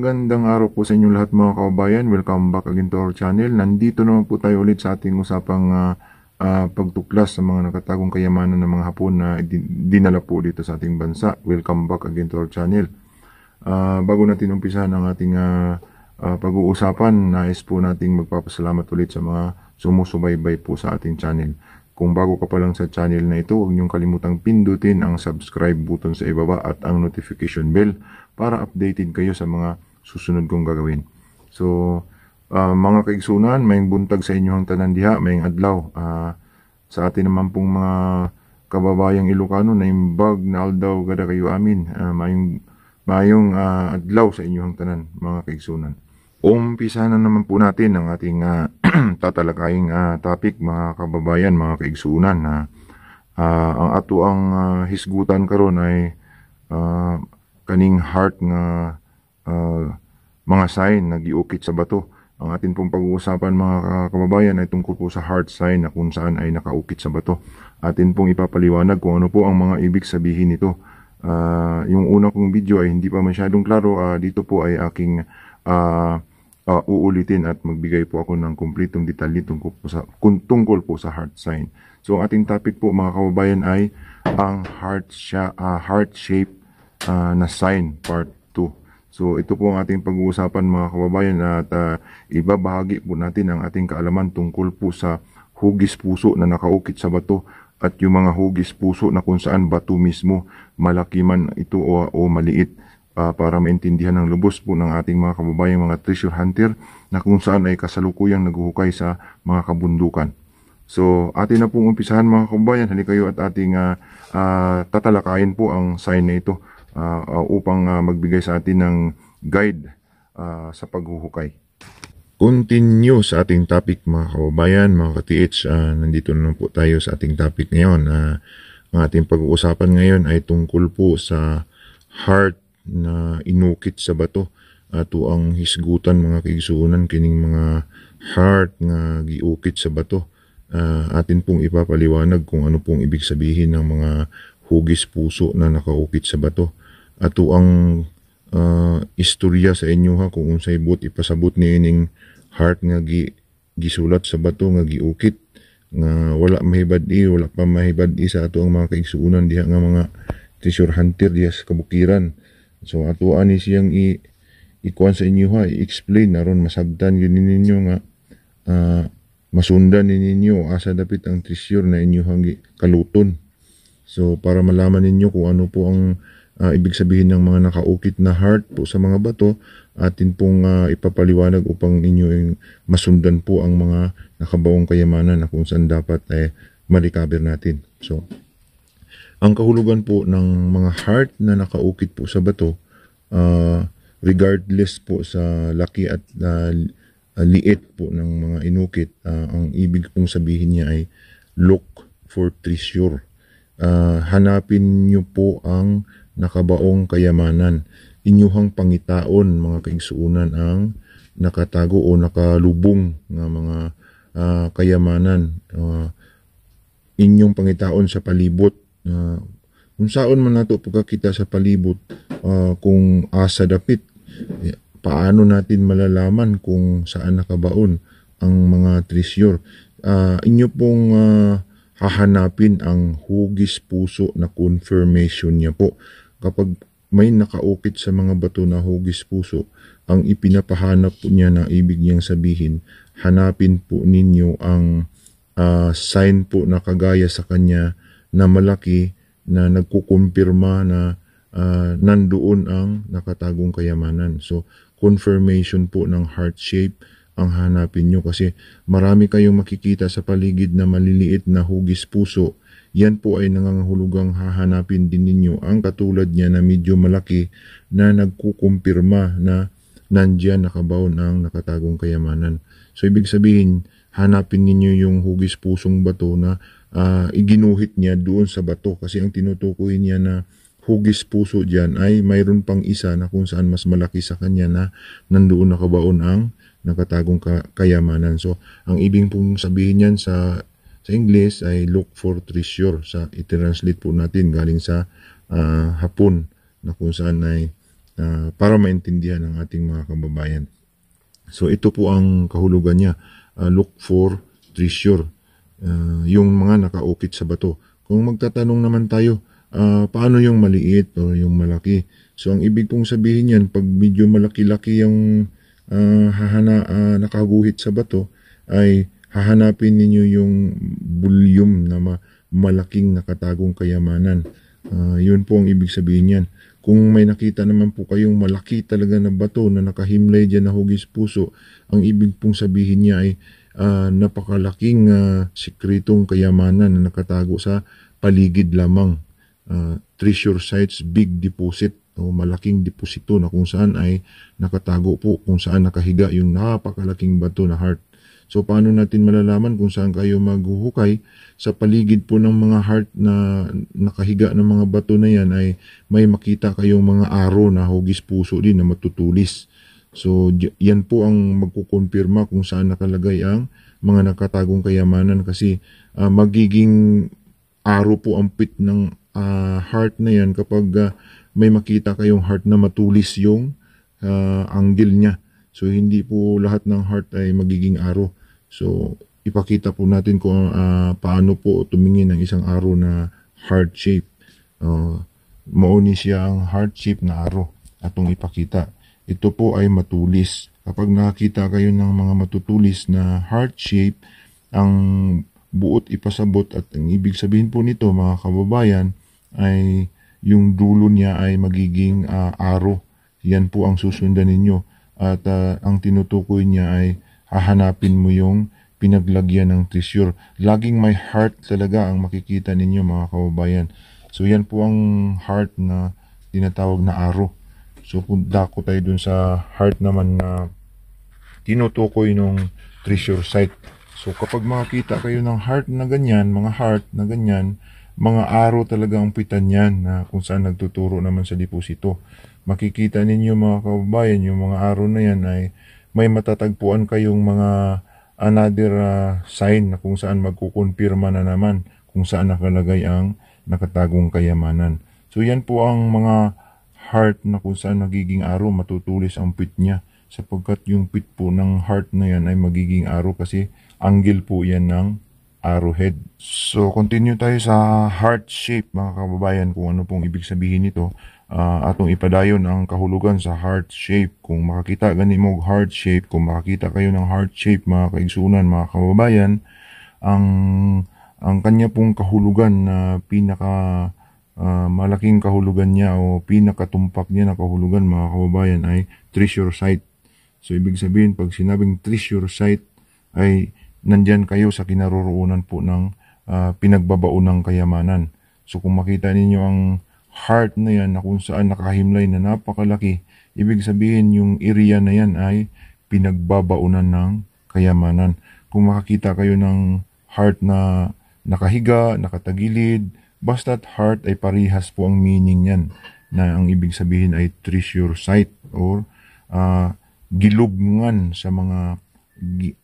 Magandang araw po sa inyo lahat mga kababayan. Welcome back again to our channel. Nandito naman po tayo ulit sa ating usapang uh, uh, pagtuklas sa mga nakatagong kayamanan ng mga Hapon na dinala po dito sa ating bansa. Welcome back again to our channel. Uh, bago natin umpisan ang ating uh, uh, pag-uusapan, nais po nating magpapasalamat ulit sa mga sumusubaybay po sa ating channel. Kung bago ka pa lang sa channel na ito, huwag niyong kalimutang pindutin ang subscribe button sa ibaba at ang notification bell para updated kayo sa mga susunod kong gagawin. So, uh, mga kaigsunan, may buntag sa tanan diha, may adlaw. Uh, sa atin naman pong mga kababayang Ilocano na imbag na aldaw gada kayo amin. Uh, mayong mayong uh, adlaw sa inyohang tanan, mga kaigsunan. Umpisa na naman po natin ang ating uh, tatalakaying uh, topic, mga kababayan, mga kaigsunan. Na, uh, uh, ang ato ang uh, hisgutan karon ay uh, kaning heart nga uh, mga sign na giukit sa bato. Ang atin pong pag-uusapan mga kababayan ay tungkol po sa heart sign na kung saan ay nakaukit sa bato. Atin pong ipapaliwanag kung ano po ang mga ibig sabihin nito. Uh, yung una kong video ay hindi pa masyadong klaro. Uh, dito po ay aking uh, uh, uulitin at magbigay po ako ng kumpletong detalye tungkol po sa, tungkol po sa heart sign. So ang ating topic po mga kababayan ay ang heart, sha, uh, heart shape uh, na sign part 2. So ito po ang ating pag-uusapan mga kababayan at uh, ibabahagi po natin ang ating kaalaman tungkol po sa hugis puso na nakaukit sa bato at yung mga hugis puso na kung saan bato mismo malaki man ito o, o maliit uh, para maintindihan ng lubos po ng ating mga kababayan mga treasure hunter na kung saan ay kasalukuyang naghuhukay sa mga kabundukan. So atin na pong umpisahan mga kababayan, halika kayo at ating uh, uh, tatalakayin po ang sign na ito uh, uh, upang uh, magbigay sa atin ng guide uh, sa paghuhukay. Continue sa ating topic mga kababayan, mga ka-TH, uh, nandito na po tayo sa ating topic ngayon. Uh, ang ating pag-uusapan ngayon ay tungkol po sa heart na inukit sa bato. Ato uh, ang hisgutan mga kaigsuunan kining mga heart nga giukit sa bato. Uh, atin pong ipapaliwanag kung ano pong ibig sabihin ng mga hugis puso na nakaukit sa bato ato ang uh, istorya sa inyo ha kung unsay but ipasabot ni ining heart nga gi, gisulat sa bato nga giukit nga wala mahibad-i wala pa mahibad-i sa ato ang mga kaigsuunan diha nga mga treasure hunter diha sa kabukiran so ato ani siyang i ikuan sa inyo ha i-explain aron masabdan gyud ninyo nga uh, masundan ninyo asa dapit ang treasure na inyo hangi kaluton so para malaman ninyo kung ano po ang uh, ibig sabihin ng mga nakaukit na heart po sa mga bato, atin pong uh, ipapaliwanag upang inyo masundan po ang mga nakabawang kayamanan na kung saan dapat eh, ma-recover natin. So, ang kahulugan po ng mga heart na nakaukit po sa bato, uh, regardless po sa laki at uh, liit po ng mga inukit, uh, ang ibig pong sabihin niya ay look for treasure. Uh, hanapin niyo po ang nakabaong kayamanan. Inyuhang pangitaon mga kaigsuunan ang nakatago o nakalubong nga mga uh, kayamanan. Uh, inyong pangitaon sa palibot. Uh, kung saan man nato pagkakita sa palibot uh, kung asa dapit, eh, paano natin malalaman kung saan nakabaon ang mga treasure. Uh, inyo pong uh, hahanapin ang hugis puso na confirmation niya po kapag may nakaukit sa mga bato na hugis puso, ang ipinapahanap po niya na ibig niyang sabihin, hanapin po ninyo ang uh, sign po na kagaya sa kanya na malaki na nagkukumpirma na uh, nandoon ang nakatagong kayamanan. So, confirmation po ng heart shape ang hanapin nyo kasi marami kayong makikita sa paligid na maliliit na hugis puso yan po ay nangangahulugang hahanapin din ninyo ang katulad niya na medyo malaki na nagkukumpirma na nandiyan nakabaw ng nakatagong kayamanan. So ibig sabihin, hanapin ninyo yung hugis pusong bato na uh, iginuhit niya doon sa bato kasi ang tinutukoy niya na hugis puso dyan ay mayroon pang isa na kung saan mas malaki sa kanya na nandoon nakabaon ang nakatagong ka- kayamanan. So, ang ibig pong sabihin niyan sa sa English ay look for treasure. Sa i-translate po natin galing sa uh, Hapon na kung saan ay uh, para maintindihan ng ating mga kababayan. So ito po ang kahulugan niya. Uh, look for treasure. Uh, yung mga nakaukit sa bato. Kung magtatanong naman tayo, uh, paano yung maliit o yung malaki? So ang ibig pong sabihin yan, pag medyo malaki-laki yung uh, hahana, uh, nakaguhit sa bato, ay hahanapin ninyo yung volume na ma- malaking nakatagong kayamanan. Uh, yun po ang ibig sabihin yan. Kung may nakita naman po kayong malaki talaga na bato na nakahimlay dyan na hugis puso, ang ibig pong sabihin niya ay uh, napakalaking uh, ah, sikretong kayamanan na nakatago sa paligid lamang. Uh, treasure sites, big deposit o malaking deposito na kung saan ay nakatago po, kung saan nakahiga yung napakalaking bato na heart So paano natin malalaman kung saan kayo maghuhukay? Sa paligid po ng mga heart na nakahiga ng mga bato na yan ay may makita kayong mga aro na hugis puso din na matutulis. So yan po ang magkukumpirma kung saan nakalagay ang mga nakatagong kayamanan kasi uh, magiging aro po ang pit ng uh, heart na yan kapag uh, may makita kayong heart na matulis yung uh, angle niya. So hindi po lahat ng heart ay magiging aro. So, ipakita po natin kung uh, paano po tumingin ng isang arrow na heart shape. Uh, mauni siyang heart shape na arrow atong ipakita. Ito po ay matulis. Kapag nakita kayo ng mga matutulis na heart shape, ang buot ipasabot at ang ibig sabihin po nito mga kababayan ay yung dulo niya ay magiging uh, arrow. Yan po ang susundan ninyo. At uh, ang tinutukoy niya ay hahanapin mo yung pinaglagyan ng treasure. Laging may heart talaga ang makikita ninyo mga kababayan. So yan po ang heart na tinatawag na aro. So punta ko tayo dun sa heart naman na tinutukoy nung treasure site. So kapag makakita kayo ng heart na ganyan, mga heart na ganyan, mga aro talaga ang pitan yan na kung saan nagtuturo naman sa deposito. Makikita ninyo mga kababayan, yung mga aro na yan ay may matatagpuan kayong mga another uh, sign na kung saan magkukumpirma na naman kung saan nakalagay ang nakatagong kayamanan. So yan po ang mga heart na kung saan nagiging araw matutulis ang pit niya sapagkat yung pit po ng heart na yan ay magiging araw kasi angle po yan ng arrowhead. So continue tayo sa heart shape mga kababayan kung ano pong ibig sabihin nito uh, atong ipadayon ang kahulugan sa heart shape. Kung makakita gani mo heart shape, kung makakita kayo ng heart shape mga kaigsunan, mga kababayan, ang ang kanya pong kahulugan na pinaka uh, malaking kahulugan niya o pinakatumpak niya na kahulugan mga kababayan ay treasure site. So ibig sabihin pag sinabing treasure site ay nandyan kayo sa kinaroroonan po ng uh, ah, pinagbabaon ng kayamanan. So kung makita ninyo ang heart na yan na kung saan nakahimlay na napakalaki, ibig sabihin yung area na yan ay pinagbabaunan ng kayamanan. Kung makakita kayo ng heart na nakahiga, nakatagilid, basta heart ay parihas po ang meaning niyan na ang ibig sabihin ay treasure site or uh, ah, gilubngan sa mga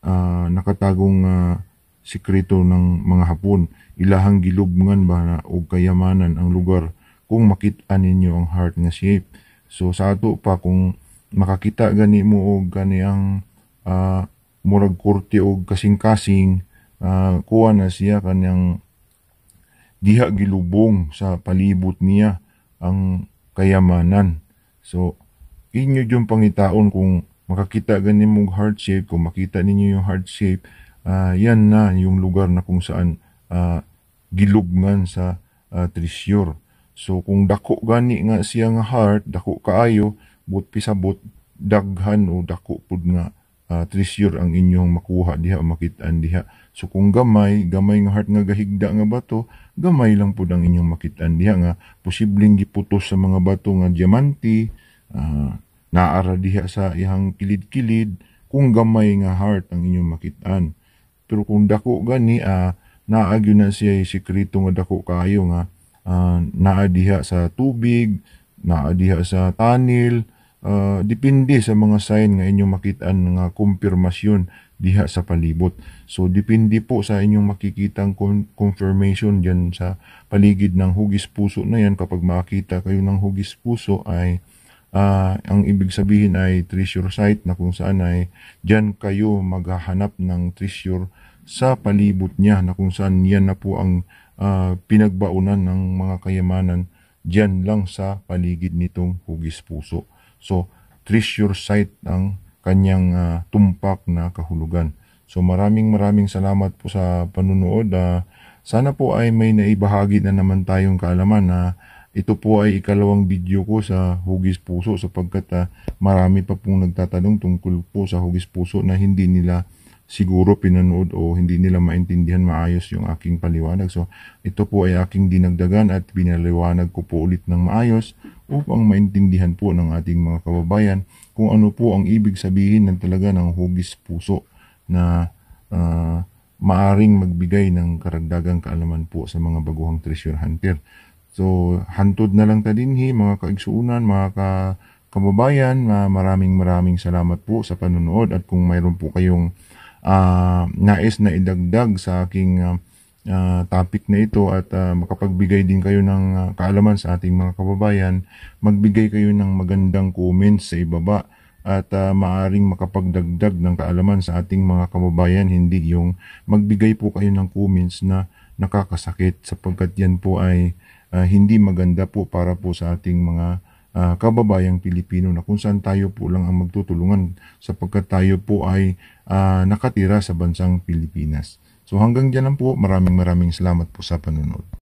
uh, nakatagong uh, sikreto ng mga hapon. Ilahang gilugngan ba na o kayamanan ang lugar kung makita ninyo ang heart nga shape. So sa ato pa kung makakita gani mo og gani ang uh, murag kurti og kasing-kasing uh, kuha na siya kanyang diha gilubong sa palibot niya ang kayamanan. So inyo yung pangitaon kung makakita gani mo heart shape, kung makita ninyo yung heart shape, uh, yan na yung lugar na kung saan uh, gilubngan sa uh, treasure. So kung dako gani nga siya nga heart, dako kaayo, but pisabot daghan o dako pud nga uh, treasure ang inyong makuha diha makitaan diha. So kung gamay, gamay nga heart nga gahigda nga bato, gamay lang pud ang inyong makitaan diha nga posibleng giputos sa mga bato nga diamante, uh, naara diha sa ihang kilid-kilid kung gamay nga heart ang inyong makitaan. Pero kung dako gani, uh, naagyo na siya sikreto nga dako kayo nga uh, naa diha sa tubig, naa diha sa tanil, uh, ah, depende sa mga sign nga inyong makitaan nga kumpirmasyon diha sa palibot. So depende po sa inyong makikitang confirmation diyan sa paligid ng hugis puso na yan kapag makita kayo ng hugis puso ay uh, ang ibig sabihin ay treasure site na kung saan ay diyan kayo maghahanap ng treasure sa palibot niya na kung saan yan na po ang uh, pinagbaunan ng mga kayamanan diyan lang sa paligid nitong hugis puso. So, treasure site ang kanyang uh, tumpak na kahulugan. So, maraming maraming salamat po sa panunood. Uh, sana po ay may naibahagi na naman tayong kaalaman na ito po ay ikalawang video ko sa hugis puso sapagkat uh, marami pa pong nagtatanong tungkol po sa hugis puso na hindi nila siguro pinanood o hindi nila maintindihan maayos yung aking paliwanag. So, ito po ay aking dinagdagan at pinaliwanag ko po ulit ng maayos upang maintindihan po ng ating mga kababayan kung ano po ang ibig sabihin ng talaga ng hugis puso na uh, maaring magbigay ng karagdagang kaalaman po sa mga baguhang treasure hunter. So, hantod na lang ta dinhi mga kaigsuunan, mga ka kababayan, maraming maraming salamat po sa panonood at kung mayroon po kayong uh, nais na idagdag sa aking uh, topic na ito at uh, makapagbigay din kayo ng uh, kaalaman sa ating mga kababayan, magbigay kayo ng magandang comments sa ibaba at uh, maaring makapagdagdag ng kaalaman sa ating mga kababayan, hindi yung magbigay po kayo ng comments na nakakasakit sapagkat yan po ay uh, hindi maganda po para po sa ating mga uh, kababayang Pilipino na kung saan tayo po lang ang magtutulungan sapagkat tayo po ay uh, nakatira sa bansang Pilipinas. So hanggang dyan lang po, maraming maraming salamat po sa panonood.